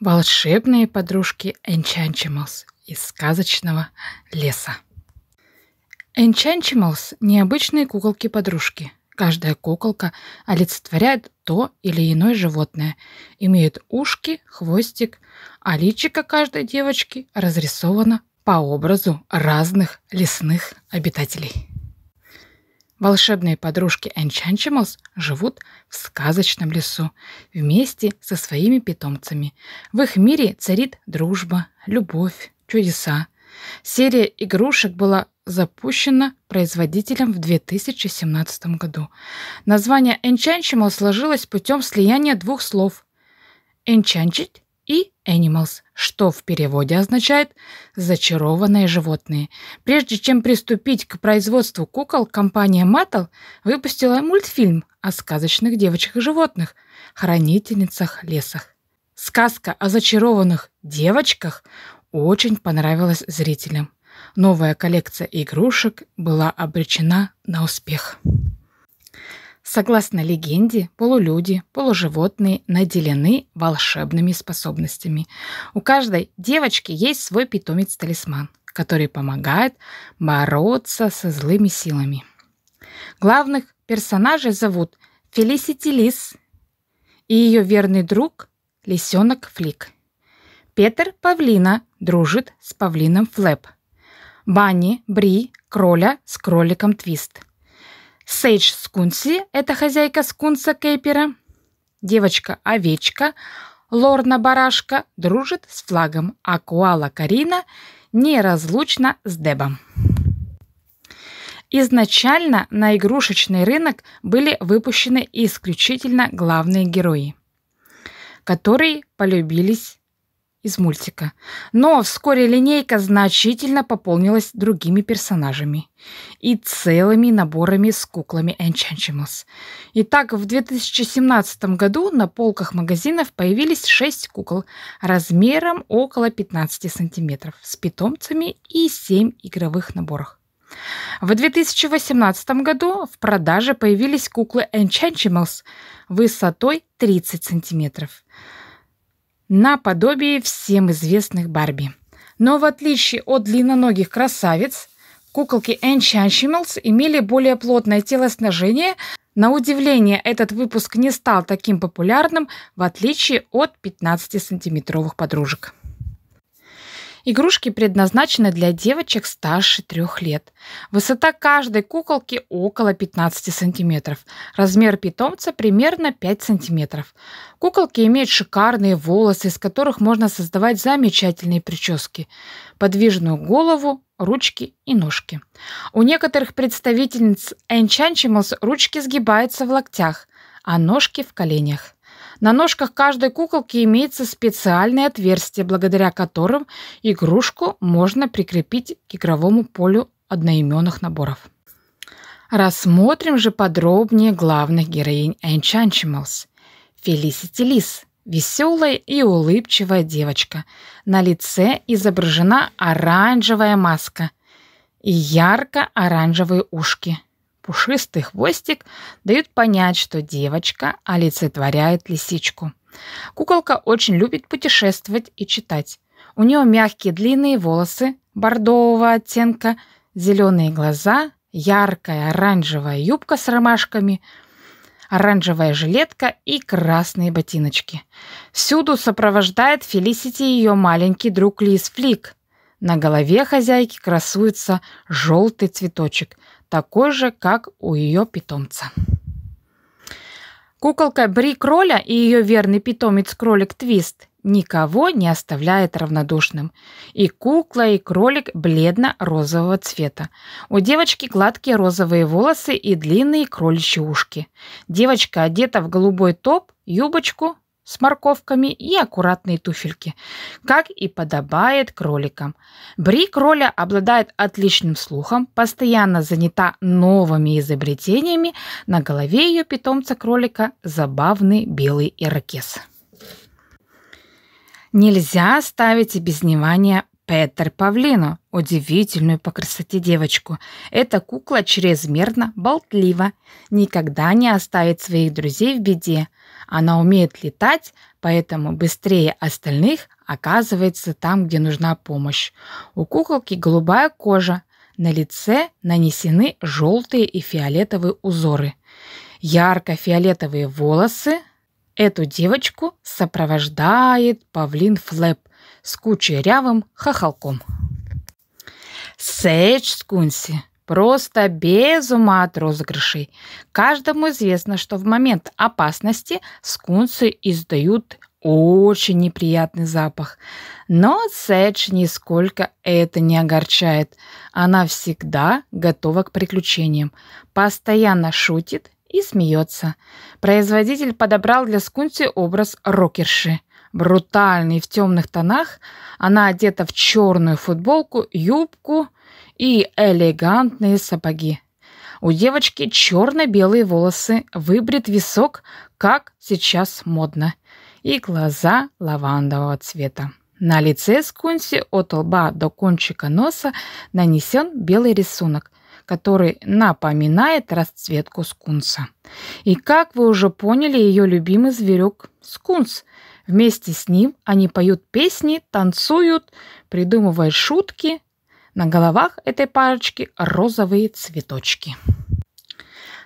Волшебные подружки Enchantimals из сказочного леса. Enchantimals – необычные куколки-подружки. Каждая куколка олицетворяет то или иное животное, имеет ушки, хвостик, а личико каждой девочки разрисовано по образу разных лесных обитателей. Волшебные подружки Enchantimals живут в сказочном лесу вместе со своими питомцами. В их мире царит дружба, любовь, чудеса. Серия игрушек была запущена производителем в 2017 году. Название Enchantimals сложилось путем слияния двух слов «enchanted» и animals, что в переводе означает «зачарованные животные». Прежде чем приступить к производству кукол, компания Mattel выпустила мультфильм о сказочных девочках и животных, хранительницах лесах. Сказка о зачарованных девочках очень понравилась зрителям. Новая коллекция игрушек была обречена на успех. Согласно легенде, полулюди, полуживотные наделены волшебными способностями. У каждой девочки есть свой питомец-талисман, который помогает бороться со злыми силами. Главных персонажей зовут Фелисити Лис и ее верный друг лисенок Флик. Петер Павлина дружит с павлином Флэп. Банни, Бри, Кроля с кроликом Твист. Сейдж Скунси – это хозяйка скунса Кейпера. Девочка-овечка, Лорна-барашка, дружит с флагом, а Куала Карина неразлучна с Дебом. Изначально на игрушечный рынок были выпущены исключительно главные герои, которые полюбились из мультика. Но вскоре линейка значительно пополнилась другими персонажами и целыми наборами с куклами Enchantimals. Итак, в 2017 году на полках магазинов появились 6 кукол размером около 15 сантиметров с питомцами и 7 игровых наборах. В 2018 году в продаже появились куклы Enchantimals высотой 30 сантиметров наподобие всем известных Барби. Но в отличие от длинноногих красавиц, куколки Enchantimals имели более плотное телосложение. На удивление, этот выпуск не стал таким популярным, в отличие от 15-сантиметровых подружек. Игрушки предназначены для девочек старше трех лет. Высота каждой куколки около 15 сантиметров. Размер питомца примерно 5 сантиметров. Куколки имеют шикарные волосы, из которых можно создавать замечательные прически, подвижную голову, ручки и ножки. У некоторых представительниц Enchantimals ручки сгибаются в локтях, а ножки в коленях. На ножках каждой куколки имеется специальное отверстие, благодаря которым игрушку можно прикрепить к игровому полю одноименных наборов. Рассмотрим же подробнее главных героинь Enchantimals. Фелисити Лис – веселая и улыбчивая девочка. На лице изображена оранжевая маска и ярко-оранжевые ушки – пушистый хвостик дают понять, что девочка олицетворяет лисичку. Куколка очень любит путешествовать и читать. У нее мягкие длинные волосы бордового оттенка, зеленые глаза, яркая оранжевая юбка с ромашками, оранжевая жилетка и красные ботиночки. Всюду сопровождает Фелисити ее маленький друг Лис Флик, на голове хозяйки красуется желтый цветочек, такой же, как у ее питомца. Куколка Бри Кроля и ее верный питомец-кролик Твист никого не оставляет равнодушным. И кукла, и кролик бледно-розового цвета. У девочки гладкие розовые волосы и длинные кроличьи ушки. Девочка одета в голубой топ, юбочку, с морковками и аккуратные туфельки, как и подобает кроликам. Бри кроля обладает отличным слухом, постоянно занята новыми изобретениями. На голове ее питомца кролика забавный белый ирокез. Нельзя ставить без внимания Петер Павлину, удивительную по красоте девочку. Эта кукла чрезмерно болтлива, никогда не оставит своих друзей в беде. Она умеет летать, поэтому быстрее остальных оказывается там, где нужна помощь. У куколки голубая кожа, на лице нанесены желтые и фиолетовые узоры. Ярко-фиолетовые волосы. Эту девочку сопровождает павлин Флэп с кучерявым хохолком. Сэдж Скунси просто без ума от розыгрышей. Каждому известно, что в момент опасности скунсы издают очень неприятный запах. Но Сэдж нисколько это не огорчает. Она всегда готова к приключениям, постоянно шутит и смеется. Производитель подобрал для Скунси образ рокерши брутальный в темных тонах. Она одета в черную футболку, юбку и элегантные сапоги. У девочки черно-белые волосы, выбрит висок, как сейчас модно, и глаза лавандового цвета. На лице Скунси от лба до кончика носа нанесен белый рисунок, который напоминает расцветку скунса. И как вы уже поняли, ее любимый зверек – скунс – Вместе с ним они поют песни, танцуют, придумывают шутки. На головах этой парочки розовые цветочки.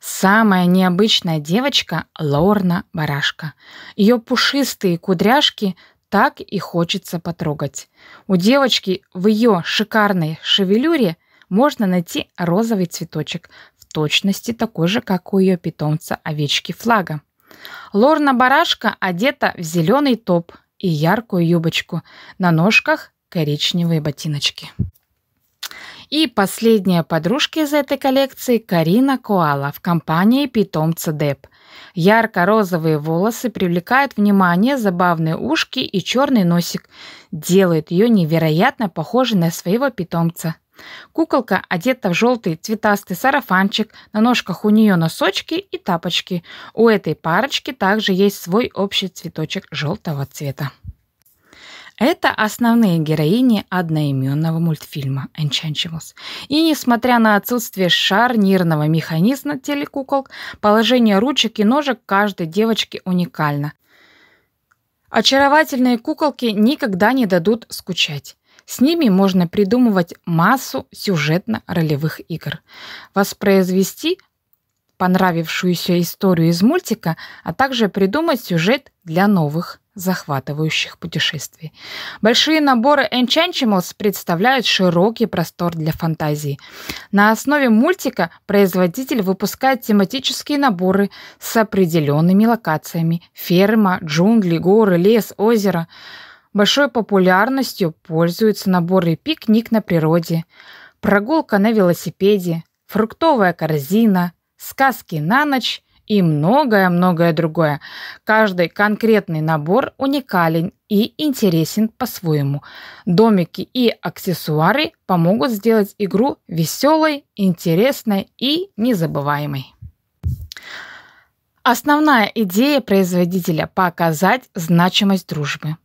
Самая необычная девочка – Лорна Барашка. Ее пушистые кудряшки так и хочется потрогать. У девочки в ее шикарной шевелюре можно найти розовый цветочек, в точности такой же, как у ее питомца овечки Флага. Лорна-барашка одета в зеленый топ и яркую юбочку. На ножках коричневые ботиночки. И последняя подружка из этой коллекции – Карина Коала в компании питомца Деп. Ярко-розовые волосы привлекают внимание, забавные ушки и черный носик делают ее невероятно похожей на своего питомца Куколка одета в желтый цветастый сарафанчик, на ножках у нее носочки и тапочки. У этой парочки также есть свой общий цветочек желтого цвета. Это основные героини одноименного мультфильма Enchantimals. И несмотря на отсутствие шарнирного механизма телекуколк, положение ручек и ножек каждой девочки уникально. Очаровательные куколки никогда не дадут скучать. С ними можно придумывать массу сюжетно-ролевых игр, воспроизвести понравившуюся историю из мультика, а также придумать сюжет для новых захватывающих путешествий. Большие наборы Enchantimals представляют широкий простор для фантазии. На основе мультика производитель выпускает тематические наборы с определенными локациями – ферма, джунгли, горы, лес, озеро – Большой популярностью пользуются наборы «Пикник на природе», «Прогулка на велосипеде», «Фруктовая корзина», «Сказки на ночь» и многое-многое другое. Каждый конкретный набор уникален и интересен по-своему. Домики и аксессуары помогут сделать игру веселой, интересной и незабываемой. Основная идея производителя – показать значимость дружбы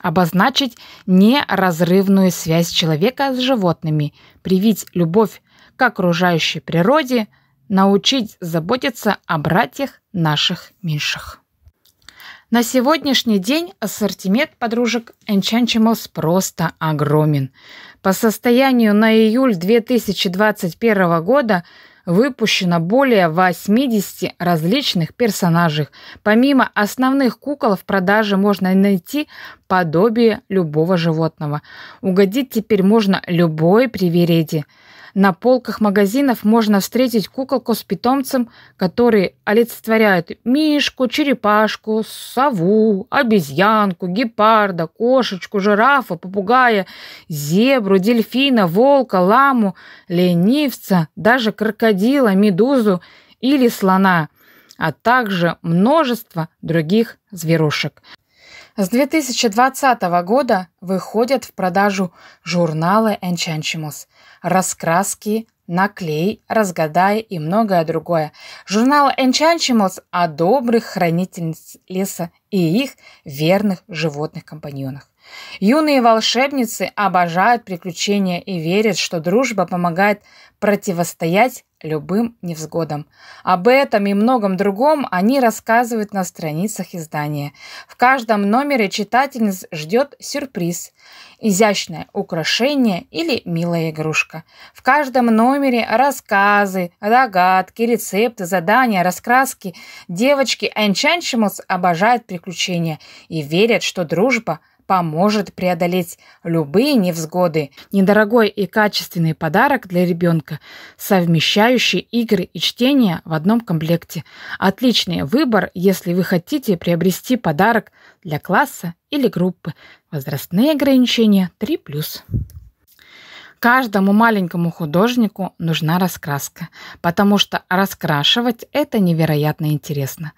обозначить неразрывную связь человека с животными, привить любовь к окружающей природе, научить заботиться о братьях наших меньших. На сегодняшний день ассортимент подружек Enchantimals просто огромен. По состоянию на июль 2021 года – выпущено более 80 различных персонажей. Помимо основных кукол в продаже можно найти подобие любого животного. Угодить теперь можно любой привереде – на полках магазинов можно встретить куколку с питомцем, который олицетворяет мишку, черепашку, сову, обезьянку, гепарда, кошечку, жирафа, попугая, зебру, дельфина, волка, ламу, ленивца, даже крокодила, медузу или слона, а также множество других зверушек. С 2020 года выходят в продажу журналы Enchantimals, раскраски, наклей, разгадай и многое другое. Журнал Enchantimals о добрых хранительниц леса и их верных животных-компаньонах. Юные волшебницы обожают приключения и верят, что дружба помогает противостоять любым невзгодам. Об этом и многом другом они рассказывают на страницах издания. В каждом номере читательниц ждет сюрприз, изящное украшение или милая игрушка. В каждом номере рассказы, догадки, рецепты, задания, раскраски. Девочки Энчанчимус обожают приключения и верят, что дружба поможет преодолеть любые невзгоды. Недорогой и качественный подарок для ребенка, совмещающий игры и чтение в одном комплекте. Отличный выбор, если вы хотите приобрести подарок для класса или группы. Возрастные ограничения 3+. Каждому маленькому художнику нужна раскраска, потому что раскрашивать это невероятно интересно.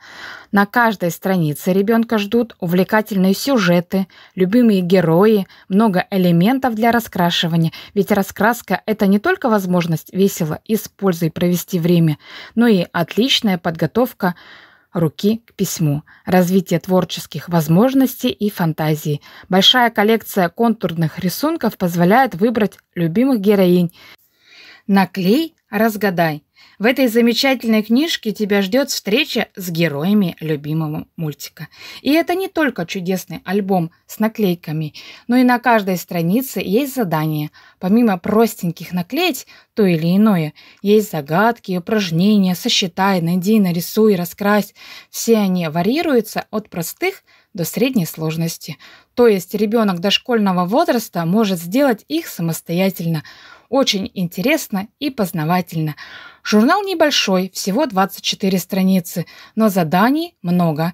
На каждой странице ребенка ждут увлекательные сюжеты, любимые герои, много элементов для раскрашивания, ведь раскраска – это не только возможность весело и с пользой провести время, но и отличная подготовка – руки к письму, развитие творческих возможностей и фантазии. Большая коллекция контурных рисунков позволяет выбрать любимых героинь. Наклей Разгадай. В этой замечательной книжке тебя ждет встреча с героями любимого мультика. И это не только чудесный альбом с наклейками, но и на каждой странице есть задание. Помимо простеньких наклеить то или иное, есть загадки, упражнения, сосчитай, найди, нарисуй, раскрась. Все они варьируются от простых до средней сложности. То есть ребенок дошкольного возраста может сделать их самостоятельно – очень интересно и познавательно. Журнал небольшой, всего 24 страницы, но заданий много.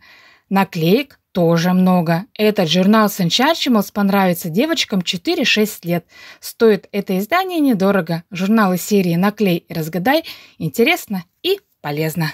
Наклеек тоже много. Этот журнал Санчарчималс понравится девочкам 4-6 лет. Стоит это издание недорого. Журналы серии «Наклей и разгадай» интересно и полезно.